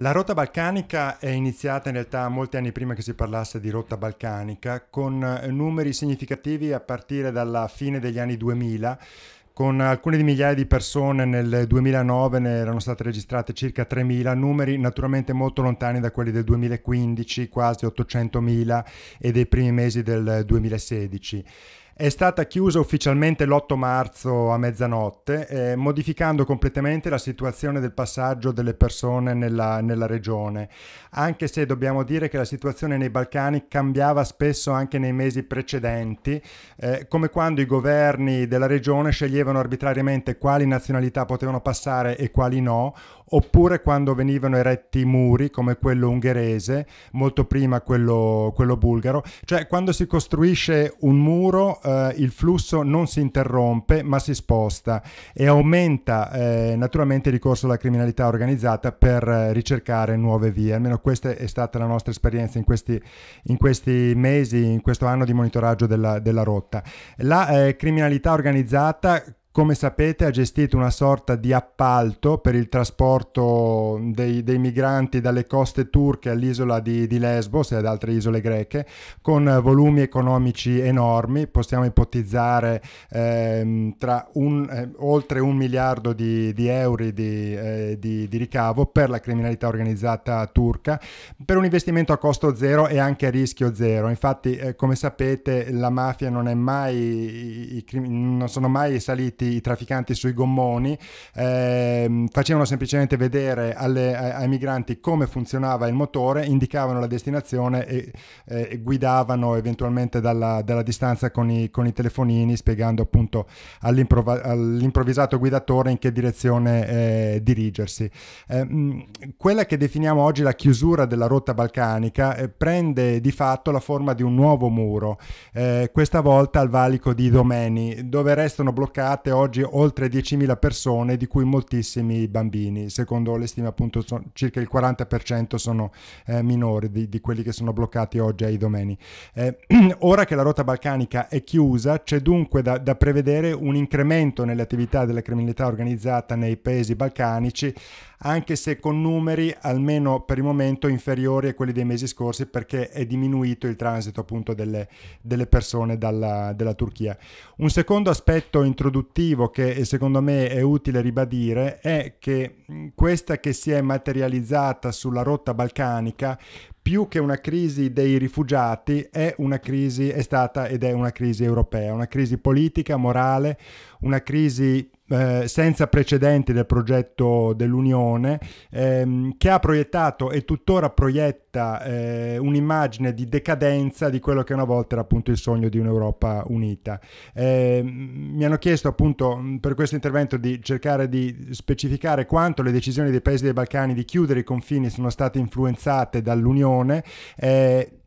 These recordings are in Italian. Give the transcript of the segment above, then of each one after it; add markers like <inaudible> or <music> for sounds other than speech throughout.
La rotta balcanica è iniziata in realtà molti anni prima che si parlasse di rotta balcanica, con eh, numeri significativi a partire dalla fine degli anni 2000, con alcune di migliaia di persone nel 2009 ne erano state registrate circa 3.000, numeri naturalmente molto lontani da quelli del 2015, quasi 800.000 e dei primi mesi del 2016. È stata chiusa ufficialmente l'8 marzo a mezzanotte, eh, modificando completamente la situazione del passaggio delle persone nella, nella, regione, anche se dobbiamo dire che la situazione nei Balcani cambiava spesso anche nei mesi precedenti, eh, come quando i governi della regione sceglievano arbitrariamente quali nazionalità potevano passare e quali no, oppure quando venivano eretti muri come quello ungherese, molto prima quello, quello bulgaro, cioè quando si costruisce un muro eh, il flusso non si interrompe ma si sposta e aumenta eh, naturalmente il ricorso alla criminalità organizzata per eh, ricercare nuove vie, almeno questa è stata la nostra esperienza in questi, in questi mesi, in questo anno di monitoraggio della, della rotta. La eh, criminalità organizzata come sapete ha gestito una sorta di appalto per il trasporto dei, dei migranti dalle coste turche all'isola di, di, Lesbos e ad altre isole greche con volumi economici enormi, possiamo ipotizzare eh, tra un, eh, oltre un miliardo di, di euro di, eh, di, ricavo per la criminalità organizzata turca, per un investimento a costo zero e anche a rischio zero. Infatti eh, come sapete la mafia non, mai, i, i, non sono mai saliti trafficanti, i trafficanti sui gommoni eh, facevano semplicemente vedere alle, ai, migranti come funzionava il motore, indicavano la destinazione e, eh, guidavano eventualmente dalla, dalla distanza con i, con i, telefonini spiegando appunto all'improv- all'improvvisato guidatore in che direzione eh, dirigersi. Ehm, quella che definiamo oggi la chiusura della rotta balcanica eh, prende di fatto la forma di un nuovo muro, eh, questa volta al valico di Domeni, dove restano bloccate oggi oltre 10.000 persone, di cui moltissimi bambini. Secondo le stime appunto so, circa il 40% sono eh, minori di, di, quelli che sono bloccati oggi ai domeni. Eh, <clears throat> ora che la rotta balcanica è chiusa, c'è dunque da, da prevedere un incremento nelle attività della criminalità organizzata nei paesi balcanici anche se con numeri almeno per il momento inferiori a quelli dei mesi scorsi perché è diminuito il transito appunto delle, delle persone dalla, dalla Turchia. Un secondo aspetto introduttivo motivo che eh, secondo me è utile ribadire è che mm, questa che si è materializzata sulla rotta balcanica più che una crisi dei rifugiati è una crisi, è stata ed è una crisi europea, una crisi politica, morale, una crisi eh, senza precedenti del progetto dell'Unione, ehm, che ha proiettato e tuttora proietta eh, un'immagine di decadenza di quello che una volta era appunto il sogno di un'Europa unita. Eh, mi hanno chiesto appunto mm, per questo intervento di cercare di specificare quanto le decisioni dei paesi dei Balcani di chiudere i confini sono state influenzate dall'Unione. Eh,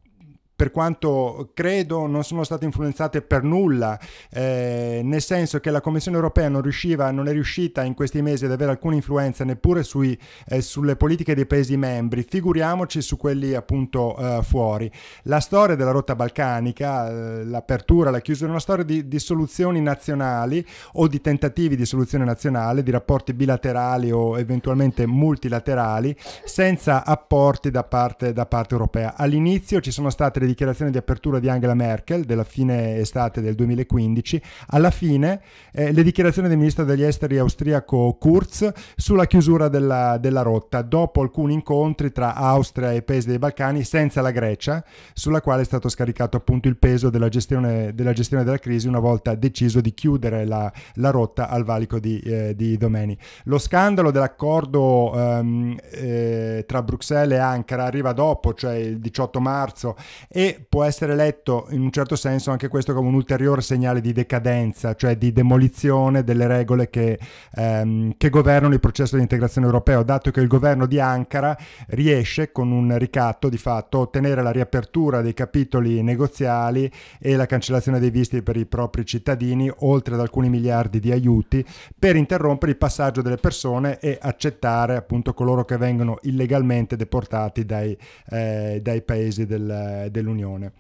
per quanto credo, non sono state influenzate per nulla, eh, nel senso che la Commissione europea non, riusciva, non, è riuscita in questi mesi ad avere alcuna influenza neppure sui, eh, sulle politiche dei Paesi membri, figuriamoci su quelli appunto eh, fuori. La storia della rotta balcanica, eh, l'apertura, la chiusura, è una storia di, di, soluzioni nazionali o di tentativi di soluzione nazionale, di rapporti bilaterali o eventualmente multilaterali, senza apporti da parte, da parte europea. All'inizio ci sono state le dichiarazione di apertura di Angela Merkel della fine estate del 2015, alla fine eh, le dichiarazioni del ministro degli esteri austriaco Kurz sulla chiusura della, della rotta dopo alcuni incontri tra Austria e paesi dei Balcani senza la Grecia, sulla quale è stato scaricato appunto il peso della gestione della, gestione della crisi una volta deciso di chiudere la, la rotta al valico di, eh, di, Domeni. Lo scandalo dell'accordo ehm, eh, tra Bruxelles e Ankara arriva dopo, cioè il 18 marzo, e può essere letto in un certo senso anche questo come un ulteriore segnale di decadenza, cioè di demolizione delle regole che, ehm, che governano il processo di integrazione europeo, dato che il governo di Ankara riesce con un ricatto di fatto a ottenere la riapertura dei capitoli negoziali e la cancellazione dei visti per i propri cittadini, oltre ad alcuni miliardi di aiuti, per interrompere il passaggio delle persone e accettare appunto coloro che vengono illegalmente deportati dai, eh, dai paesi del, dell'Unione dell'Unione.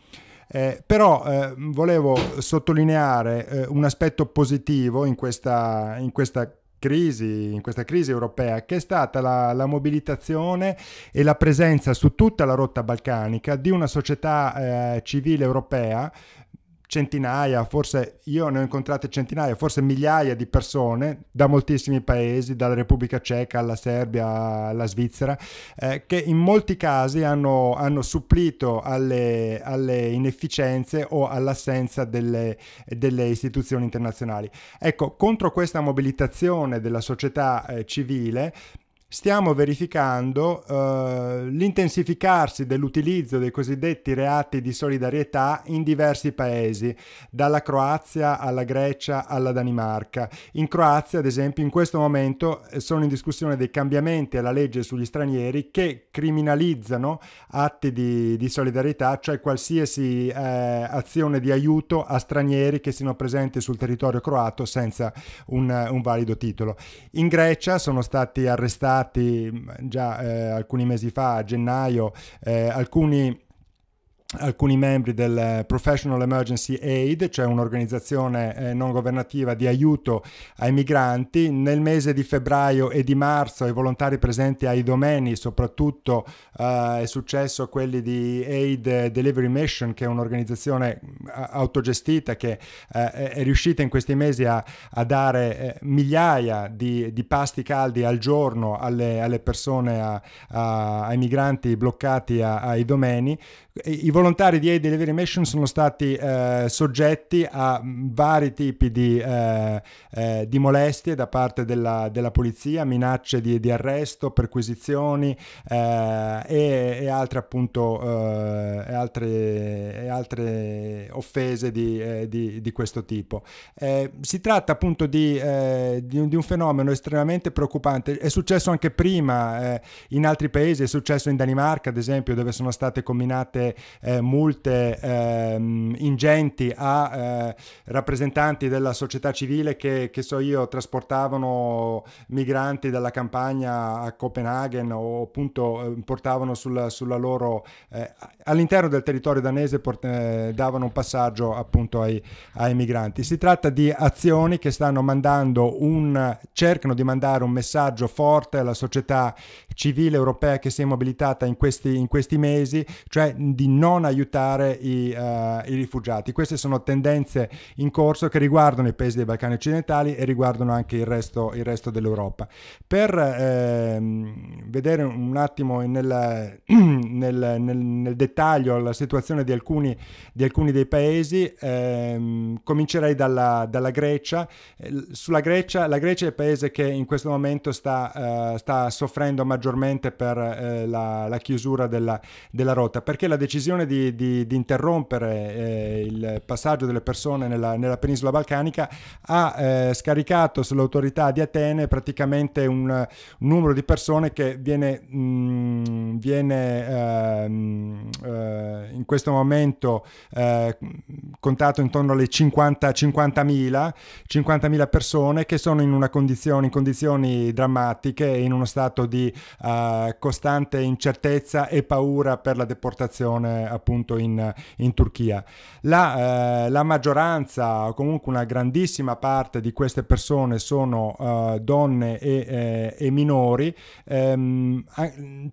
Eh, però eh, volevo sottolineare eh, un aspetto positivo in questa, in questa crisi, in questa crisi europea, che è stata la, la, mobilitazione e la presenza su tutta la rotta balcanica di una società eh, civile europea centinaia, forse io ne ho incontrate centinaia, forse migliaia di persone da moltissimi paesi, dalla Repubblica Ceca alla Serbia alla Svizzera, eh, che in molti casi hanno, hanno supplito alle, alle, inefficienze o all'assenza delle, delle, istituzioni internazionali. Ecco, contro questa mobilitazione della società eh, civile stiamo verificando eh, l'intensificarsi dell'utilizzo dei cosiddetti reati di solidarietà in diversi paesi, dalla Croazia alla Grecia alla Danimarca. In Croazia, ad esempio, in questo momento eh, sono in discussione dei cambiamenti alla legge sugli stranieri che criminalizzano atti di, di solidarietà, cioè qualsiasi eh, azione di aiuto a stranieri che siano presenti sul territorio croato senza un, un valido titolo. In Grecia sono stati arrestati infatti mm, già eh, alcuni mesi fa, a gennaio, eh, alcuni alcuni membri del Professional Emergency Aid, cioè un'organizzazione eh, non governativa di aiuto ai migranti. Nel mese di febbraio e di marzo i volontari presenti ai domeni, soprattutto eh, è successo quelli di Aid Delivery Mission, che è un'organizzazione eh, autogestita che eh, è riuscita in questi mesi a, a dare eh, migliaia di, di, pasti caldi al giorno alle, alle persone, a, a, ai migranti bloccati ai domeni. i volontari di Aid Delivery Mission sono stati eh, soggetti a mm, vari tipi di, eh, eh, di molestie da parte della, della polizia, minacce di, di arresto, perquisizioni eh, e, e, altre appunto eh, e altre, e altre, offese di, eh, di questo tipo. si tratta appunto di, un fenomeno estremamente preoccupante, è successo anche prima in altri paesi, è successo in Danimarca ad esempio dove sono state combinate eh, multe ehm, ingenti a eh, rappresentanti della società civile che, che so io trasportavano migranti dalla campagna a Copenaghen o appunto eh, portavano sulla, sulla loro eh, all'interno del territorio danese port- eh, davano un passaggio appunto ai, ai migranti. Si tratta di azioni che stanno mandando un cercano di mandare un messaggio forte alla società civile europea che si è mobilitata in questi, in questi mesi, cioè di non non aiutare i, uh, i, rifugiati. Queste sono tendenze in corso che riguardano i paesi dei Balcani occidentali e riguardano anche il resto, il resto dell'Europa. Per ehm, vedere un attimo nel, <clears throat> nel, nel, nel, dettaglio la situazione di alcuni, di alcuni dei paesi, ehm, comincerei dalla, dalla Grecia. Eh, sulla Grecia, la Grecia è il paese che in questo momento sta, uh, sta soffrendo maggiormente per uh, la, la, chiusura della, della rotta, perché la decisione di, di, di interrompere eh, il passaggio delle persone nella, nella penisola balcanica, ha eh, scaricato sull'autorità di Atene praticamente un, un numero di persone che viene, mh, mm, viene ehm, eh, in questo momento eh, contato intorno alle 50.000, 50.000 persone che sono in, una condizione, in condizioni drammatiche, in uno stato di eh, costante incertezza e paura per la deportazione appunto in, in Turchia. La, eh, la, maggioranza o comunque una grandissima parte di queste persone sono eh, donne e, eh, e minori. Ehm,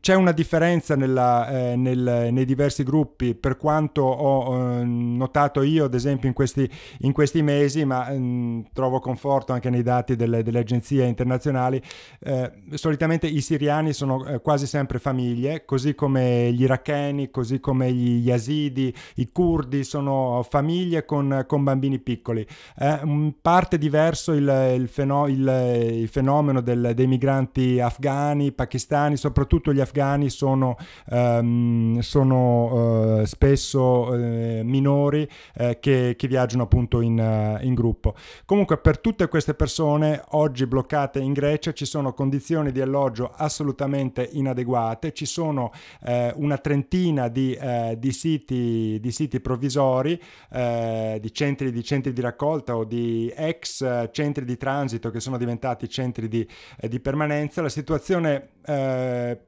c'è una differenza nella, eh, nel, nei diversi gruppi per quanto ho eh, notato io ad esempio in questi, in questi mesi, ma mh, mm, trovo conforto anche nei dati delle, delle agenzie internazionali, eh, solitamente i siriani sono eh, quasi sempre famiglie, così come gli iracheni, così come gli gli yazidi, i curdi, sono famiglie con, con bambini piccoli. È un parte diverso il, il, feno, il, il fenomeno del, dei migranti afghani, pakistani, soprattutto gli afghani sono, ehm, sono eh, spesso eh, minori eh, che, che, viaggiano appunto in, in gruppo. Comunque per tutte queste persone oggi bloccate in Grecia ci sono condizioni di alloggio assolutamente inadeguate, ci sono eh, una trentina di, eh, di, siti, di, siti, provvisori, eh, di, centri, di, centri, di raccolta o di ex eh, centri di transito che sono diventati centri di, eh, permanenza, la situazione eh,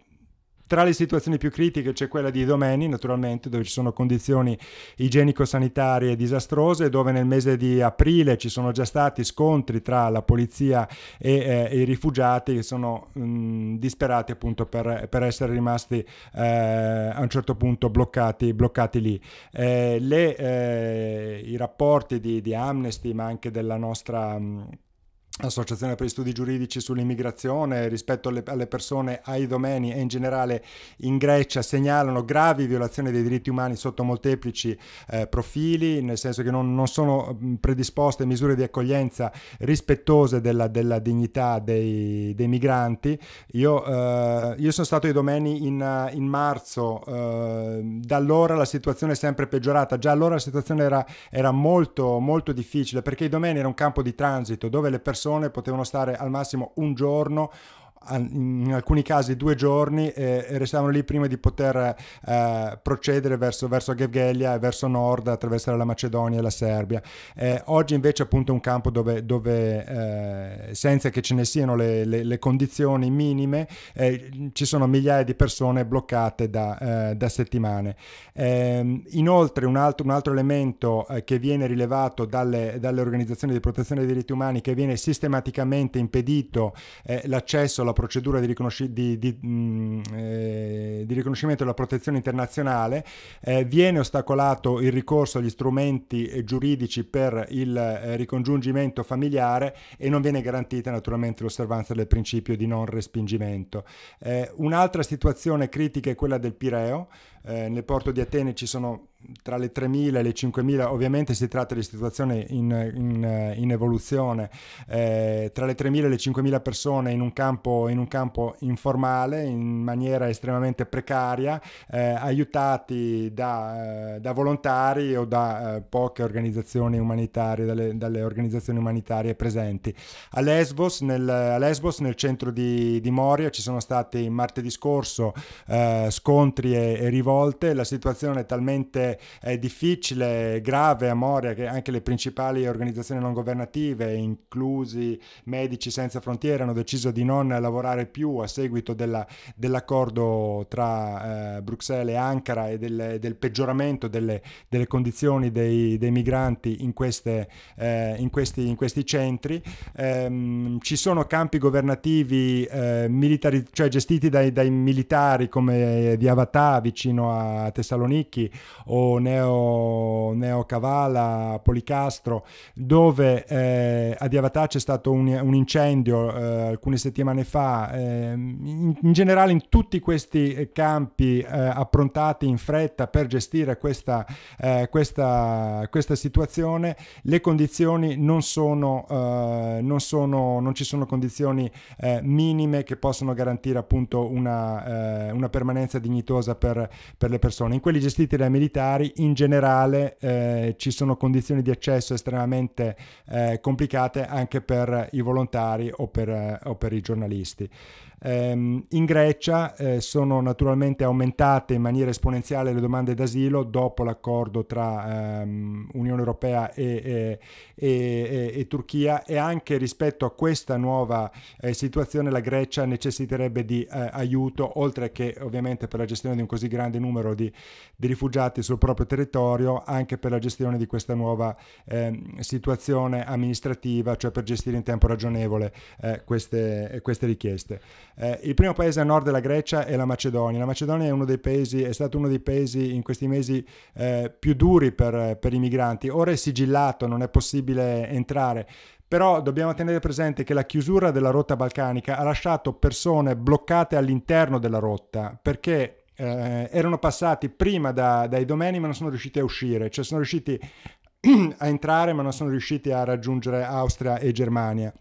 tra le situazioni più critiche c'è quella di Domeni, naturalmente, dove ci sono condizioni igienico-sanitarie disastrose, dove nel mese di aprile ci sono già stati scontri tra la polizia e, eh, i rifugiati che sono mh, mm, disperati appunto per, per essere rimasti eh, a un certo punto bloccati, bloccati lì. Eh, le, eh, I rapporti di, di, Amnesty, ma anche della nostra... Mh, mm, Associazione per gli studi giuridici sull'immigrazione rispetto alle, alle, persone, ai domeni e in generale in Grecia segnalano gravi violazioni dei diritti umani sotto molteplici eh, profili, nel senso che non, non, sono mm, predisposte misure di accoglienza rispettose della, della dignità dei, dei, migranti. Io, eh, io sono stato ai domeni in, in marzo, eh, da allora la situazione è sempre peggiorata, già allora la situazione era, era molto, molto difficile perché i domeni era un campo di transito dove le persone persone potevano stare al massimo un giorno in alcuni casi due giorni e, e restavano lì prima di poter eh, procedere verso, verso Gevgelia e verso nord, attraversare la Macedonia e la Serbia. Eh, oggi invece appunto è un campo dove, dove eh, senza che ce ne siano le, le, le condizioni minime eh, ci sono migliaia di persone bloccate da, eh, da settimane. Ehm, inoltre un altro, un altro elemento eh, che viene rilevato dalle, dalle, organizzazioni di protezione dei diritti umani che viene sistematicamente impedito l'accesso alla procedura di, riconosci- di, di, mh, mm, eh, di, riconoscimento della protezione internazionale, eh, viene ostacolato il ricorso agli strumenti eh, giuridici per il eh, ricongiungimento familiare e non viene garantita naturalmente l'osservanza del principio di non respingimento. Eh, un'altra situazione critica è quella del Pireo eh, nel porto di Atene ci sono tra le 3.000 e le 5.000, ovviamente si tratta di situazione in, in, eh, in evoluzione, eh, tra le 3.000 e le 5.000 persone in un campo, in un campo informale, in maniera estremamente precaria, eh, aiutati da, eh, da, volontari o da eh, poche organizzazioni umanitarie, dalle, dalle, organizzazioni umanitarie presenti. A Lesbos, nel, a Lesbos, nel centro di, di, Moria, ci sono stati martedì scorso eh, scontri e, e rivolte volte, la situazione è talmente eh, difficile, grave a Moria che anche le principali organizzazioni non governative, inclusi Medici Senza Frontiere, hanno deciso di non lavorare più a seguito della, dell'accordo tra eh, Bruxelles e Ankara e del, del peggioramento delle, delle condizioni dei, dei, migranti in, queste, eh, in, questi, in questi, centri. Ehm, ci sono campi governativi eh, militari, cioè gestiti dai, dai militari come di Avatar vicino Marino a Tessalonicchi o Neo, Neo Cavala a Policastro, dove eh, a Diavatà c'è stato un, un incendio eh, alcune settimane fa. Ehm, in, in, generale in tutti questi eh, campi eh, approntati in fretta per gestire questa, eh, questa, questa situazione, le condizioni non sono, non, sono, non ci sono condizioni minime che possono garantire appunto una, eh, una permanenza dignitosa per, per le persone. In quelli gestiti dai militari in generale eh, ci sono condizioni di accesso estremamente eh, complicate anche per i volontari o per, eh, o per i giornalisti. Ehm, in Grecia eh, sono naturalmente aumentate in maniera esponenziale le domande d'asilo dopo l'accordo tra ehm, Unione Europea e, e, e, e Turchia e anche rispetto a questa nuova eh, situazione la Grecia necessiterebbe di eh, aiuto oltre che ovviamente per la gestione di un così grande numero di, di rifugiati sul proprio territorio anche per la gestione di questa nuova ehm, situazione amministrativa cioè per gestire in tempo ragionevole queste, queste richieste. Eh, il primo paese a nord della Grecia è la Macedonia. La Macedonia è, uno dei paesi, è stato uno dei paesi in questi mesi eh, più duri per, per i migranti. Ora è sigillato, non è possibile entrare però dobbiamo tenere presente che la chiusura della rotta balcanica ha lasciato persone bloccate all'interno della rotta perché eh, erano passati prima da, dai domeni ma non sono riusciti a uscire, cioè sono riusciti <clears throat> a entrare ma non sono riusciti a raggiungere Austria e Germania.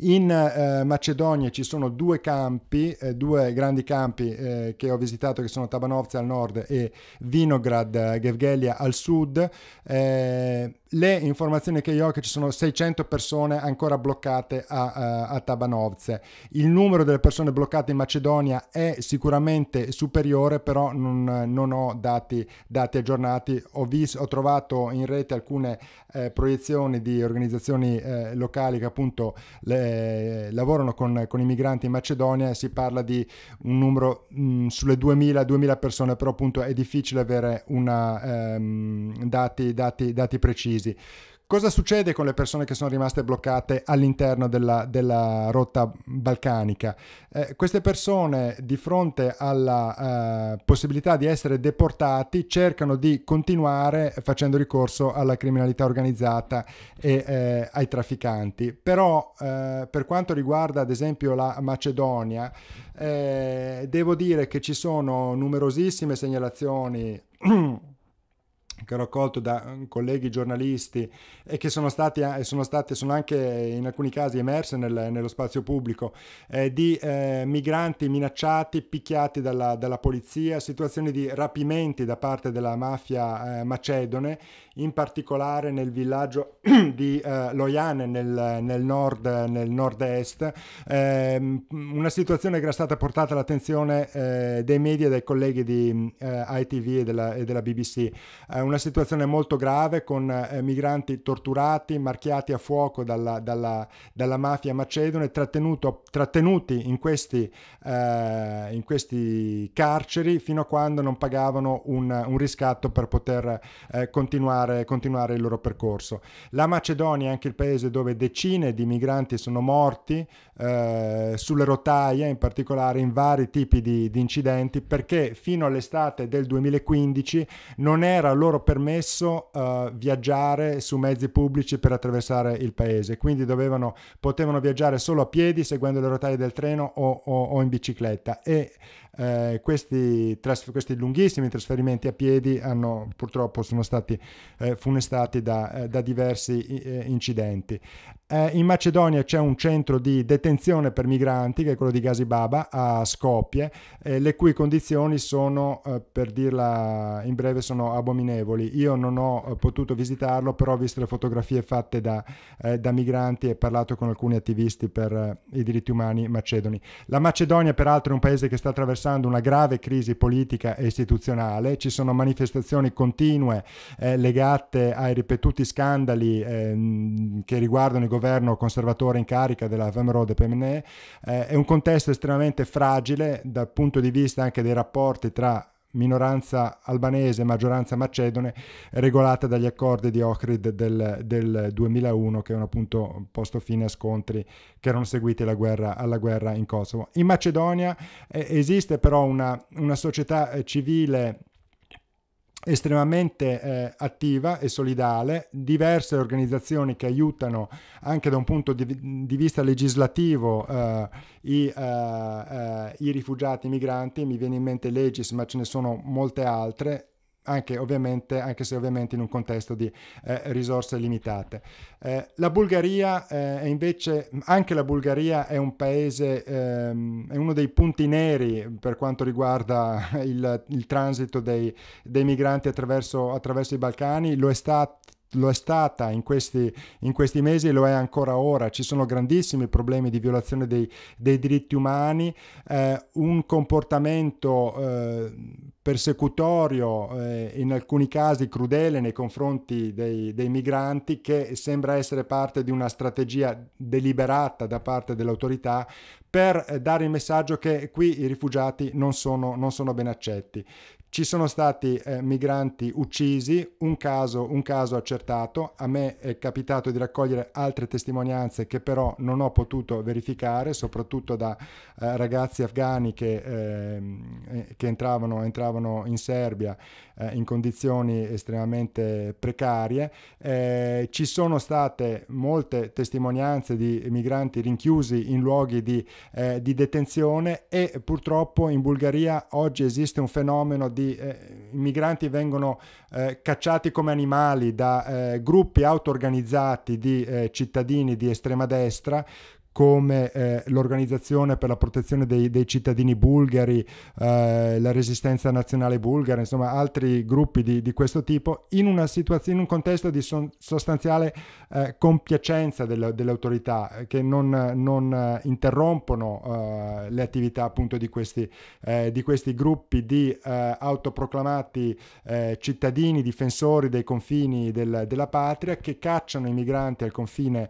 In eh, Macedonia ci sono due campi, eh, due grandi campi eh, che ho visitato che sono Tabanovce al nord e Vinograd eh, Gevgelia al sud. Eh, le informazioni che io ho che ci sono 600 persone ancora bloccate a, eh, a, a Tabanovze. Il numero delle persone bloccate in Macedonia è sicuramente superiore, però non, non ho dati, dati aggiornati. Ho, visto, ho, trovato in rete alcune eh, proiezioni di organizzazioni eh, locali che appunto le, lavorano con, con, i migranti in Macedonia e si parla di un numero mh, mm, sulle 2000-2000 persone, però appunto è difficile avere una, ehm, dati, dati, dati precisi mesi. Cosa succede con le persone che sono rimaste bloccate all'interno della, della rotta balcanica? Eh, queste persone, di fronte alla eh, possibilità di essere deportati, cercano di continuare facendo ricorso alla criminalità organizzata e eh, ai trafficanti. Però, eh, per quanto riguarda ad esempio la Macedonia, eh, devo dire che ci sono numerosissime segnalazioni. <clears throat> che ho raccolto da mm, colleghi giornalisti e che sono, stati, eh, sono, state, sono anche in alcuni casi emerse nel, nello spazio pubblico, eh, di eh, migranti minacciati, picchiati dalla, dalla, polizia, situazioni di rapimenti da parte della mafia eh, macedone, in particolare nel villaggio <clears throat> di eh, Loiane nel, nel, nord, nel nord-est, ehm, una situazione che era stata portata all'attenzione eh, dei media dai colleghi di mm, ITV e della, e della BBC. una una situazione molto grave con eh, migranti torturati, marchiati a fuoco dalla, dalla, dalla mafia macedone, trattenuti in questi, eh, in questi, carceri fino a quando non pagavano un, un riscatto per poter eh, continuare, continuare, il loro percorso. La Macedonia è anche il paese dove decine di migranti sono morti eh, sulle rotaie, in particolare in vari tipi di, di incidenti, perché fino all'estate del 2015 non era loro permesso uh, viaggiare su mezzi pubblici per attraversare il paese, quindi dovevano, potevano viaggiare solo a piedi seguendo le rotaie del treno o, o, o in bicicletta e eh, questi, tras- questi, lunghissimi trasferimenti a piedi hanno, purtroppo sono stati eh, funestati da, eh, da diversi eh, incidenti. Eh, in Macedonia c'è un centro di detenzione per migranti, che è quello di Baba, a Skopje, eh, le cui condizioni sono, per dirla in breve, sono abominevoli. Io non ho potuto visitarlo, però ho visto le fotografie fatte da, da migranti e parlato con alcuni attivisti per i diritti umani macedoni. La Macedonia, peraltro, è un paese che sta attraversando attraversando una grave crisi politica e istituzionale, ci sono manifestazioni continue eh, legate ai ripetuti scandali eh, che riguardano il governo conservatore in carica della Vemrode Pemne, eh, è un contesto estremamente fragile dal punto di vista anche dei rapporti tra minoranza albanese maggioranza macedone regolata dagli accordi di Ohrid del, del 2001 che hanno appunto posto fine a scontri che erano seguiti alla guerra, alla guerra in Kosovo. In Macedonia eh, esiste però una, una società eh, civile estremamente eh, attiva e solidale, diverse organizzazioni che aiutano anche da un punto di, di vista legislativo eh, i, eh, eh i, rifugiati, i migranti, mi viene in mente l'Egis ma ce ne sono molte altre, anche, ovviamente, anche se ovviamente in un contesto di eh, risorse limitate. Eh, la Bulgaria eh, invece, anche la Bulgaria è un paese, ehm, è uno dei punti neri per quanto riguarda <laughs> il, il transito dei, dei migranti attraverso, attraverso, i Balcani, lo è stato lo è stata in questi, in questi mesi e lo è ancora ora. Ci sono grandissimi problemi di violazione dei, dei diritti umani, eh, un comportamento eh, persecutorio, eh, in alcuni casi crudele nei confronti dei, dei, migranti, che sembra essere parte di una strategia deliberata da parte dell'autorità per eh, dare il messaggio che qui i rifugiati non sono, non sono ben accetti. Ci sono stati eh, migranti uccisi, un caso, un caso accertato, a me è capitato di raccogliere altre testimonianze che però non ho potuto verificare, soprattutto da eh, ragazzi afghani che, ehm, eh, che entravano, entravano, in Serbia eh, in condizioni estremamente precarie. Eh, ci sono state molte testimonianze di migranti rinchiusi in luoghi di, eh, di detenzione e purtroppo in Bulgaria oggi esiste un fenomeno di questi eh, migranti vengono eh, cacciati come animali da eh, gruppi auto-organizzati di eh, cittadini di estrema destra come eh, l'Organizzazione per la protezione dei, dei cittadini bulgari, eh, la Resistenza Nazionale Bulgara, insomma altri gruppi di, di questo tipo, in, in, un contesto di son, sostanziale eh, compiacenza del, delle autorità eh, che non, non eh, interrompono eh, le attività appunto di questi, di questi gruppi di autoproclamati cittadini difensori dei confini del, della patria che cacciano i migranti al confine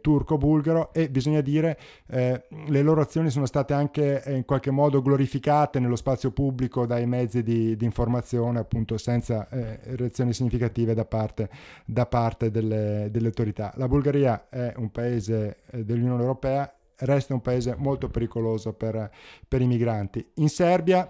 turco-bulgaro e bisogna dire, eh, le loro azioni sono state anche eh, in qualche modo glorificate nello spazio pubblico dai mezzi di, di informazione, appunto senza eh, reazioni significative da parte, da parte delle, delle, autorità. La Bulgaria è un paese eh, dell'Unione Europea, resta un paese molto pericoloso per, per i migranti. In Serbia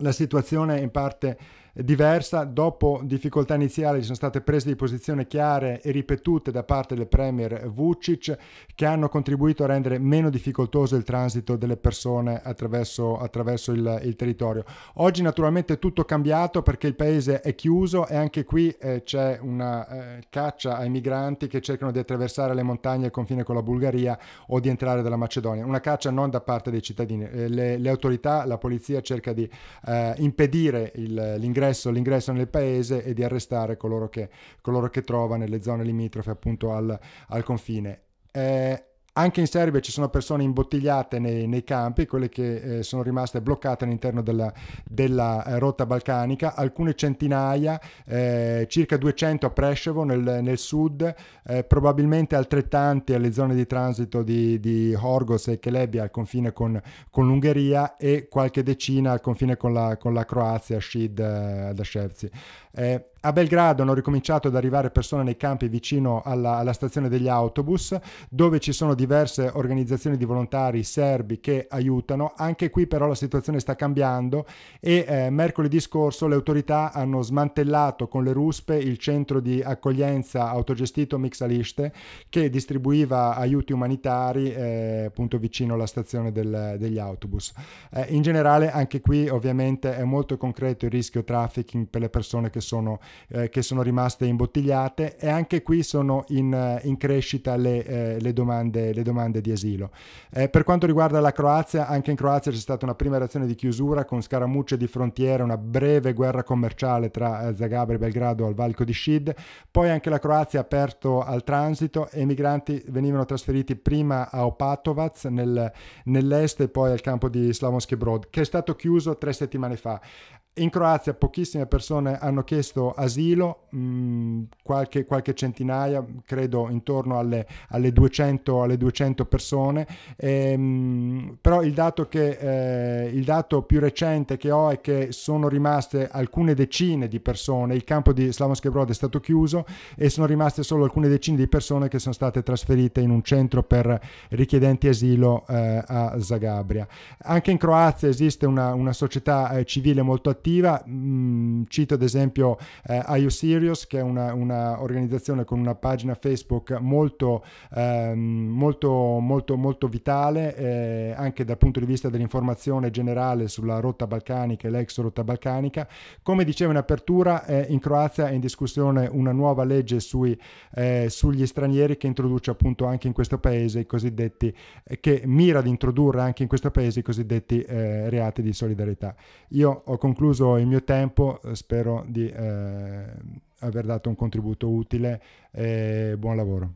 la situazione è in parte diversa. Dopo difficoltà iniziali ci sono state prese di posizione chiare e ripetute da parte del Premier Vucic che hanno contribuito a rendere meno difficoltoso il transito delle persone attraverso, attraverso il, il, territorio. Oggi naturalmente tutto cambiato perché il paese è chiuso e anche qui eh, c'è una eh, caccia ai migranti che cercano di attraversare le montagne al confine con la Bulgaria o di entrare dalla Macedonia. Una caccia non da parte dei cittadini. Eh, le, le, autorità, la polizia cerca di eh, impedire il, l'ingresso l'ingresso, l'ingresso, nel paese e di arrestare coloro che, coloro che trova nelle zone limitrofe appunto al, al confine. Eh, anche in Serbia ci sono persone imbottigliate nei, nei campi, quelle che eh, sono rimaste bloccate all'interno della, della eh, rotta balcanica, alcune centinaia, eh, circa 200 a Prescevo nel, nel sud, eh, probabilmente altrettanti alle zone di transito di, di Horgos e Kelebia al confine con, con, l'Ungheria e qualche decina al confine con la, con la Croazia, Shid eh, ad Ashevzi. Eh, a Belgrado hanno ricominciato ad arrivare persone nei campi vicino alla, alla stazione degli autobus, dove ci sono diverse organizzazioni di volontari serbi che aiutano. Anche qui però la situazione sta cambiando e eh, mercoledì scorso le autorità hanno smantellato con le ruspe il centro di accoglienza autogestito Mixaliste che distribuiva aiuti umanitari eh, appunto vicino alla stazione del, degli autobus. Eh, in generale anche qui ovviamente è molto concreto il rischio trafficking per le persone che sono eh, che sono rimaste imbottigliate e anche qui sono in, eh, in crescita le, eh, le, domande, le, domande, di asilo. Eh, per quanto riguarda la Croazia, anche in Croazia c'è stata una prima reazione di chiusura con scaramucce di frontiera, una breve guerra commerciale tra eh, Zagabria e Belgrado al Valco di Scid, poi anche la Croazia ha aperto al transito e i migranti venivano trasferiti prima a Opatovac nel, nell'est e poi al campo di Slavonski Brod, che è stato chiuso tre settimane fa. In Croazia pochissime persone hanno chiesto asilo, mh, mm, qualche, qualche, centinaia, credo intorno alle, alle, 200, alle 200, persone, e, ehm, mh, però il dato, che, eh, il dato, più recente che ho è che sono rimaste alcune decine di persone, il campo di Slavonske Brod è stato chiuso e sono rimaste solo alcune decine di persone che sono state trasferite in un centro per richiedenti asilo eh, a Zagabria. Anche in Croazia esiste una, una società eh, civile molto attiva, partecipativa. Mm, cito ad esempio eh, IOSirius, che è un'organizzazione una, con una pagina Facebook molto, ehm, molto, molto, molto vitale, eh, anche dal punto di vista dell'informazione generale sulla rotta balcanica e l'ex rotta balcanica. Come dicevo in apertura, eh, in Croazia è in discussione una nuova legge sui, eh, sugli stranieri che introduce appunto anche in questo paese i cosiddetti, eh, che mira ad introdurre anche in questo paese i cosiddetti eh, reati di solidarietà. Io ho concluso concluso il mio tempo, eh, spero di eh, aver dato un contributo utile e buon lavoro.